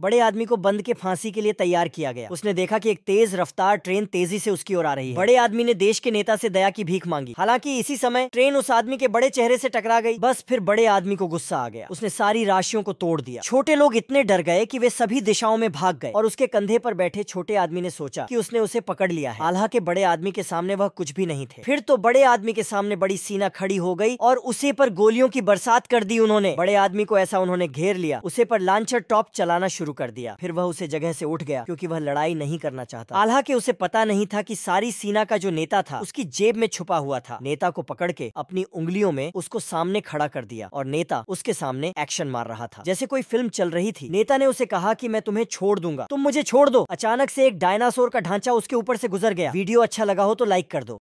बड़े आदमी को बंद के फांसी के लिए तैयार किया गया उसने देखा कि एक तेज रफ्तार ट्रेन तेजी से उसकी ओर आ रही है बड़े आदमी ने देश के नेता से दया की भीख मांगी हालांकि इसी समय ट्रेन उस आदमी के बड़े चेहरे से टकरा गई बस फिर बड़े आदमी को गुस्सा आ गया उसने सारी राशियों को तोड़ दिया छोटे लोग इतने डर गए की वे सभी दिशाओं में भाग गए और उसके कंधे पर बैठे छोटे आदमी ने सोचा की उसने उसे पकड़ लिया है आल्हा के बड़े आदमी के सामने वह कुछ भी नहीं थे फिर तो बड़े आदमी के सामने बड़ी सीना खड़ी हो गई और उसे पर गोलियों की बरसात कर दी उन्होंने बड़े आदमी को ऐसा उन्होंने घेर लिया उसे पर लांचर टॉप चलाना शुरू शुरू कर दिया फिर वह उसे जगह से उठ गया क्योंकि वह लड़ाई नहीं करना चाहता आल्हा के उसे पता नहीं था कि सारी सीना का जो नेता था उसकी जेब में छुपा हुआ था नेता को पकड़ के अपनी उंगलियों में उसको सामने खड़ा कर दिया और नेता उसके सामने एक्शन मार रहा था जैसे कोई फिल्म चल रही थी नेता ने उसे कहा की मैं तुम्हें छोड़ दूंगा तुम मुझे छोड़ दो अचानक ऐसी एक डायनासोर का ढांचा उसके ऊपर ऐसी गुजर गया वीडियो अच्छा लगा हो तो लाइक कर दो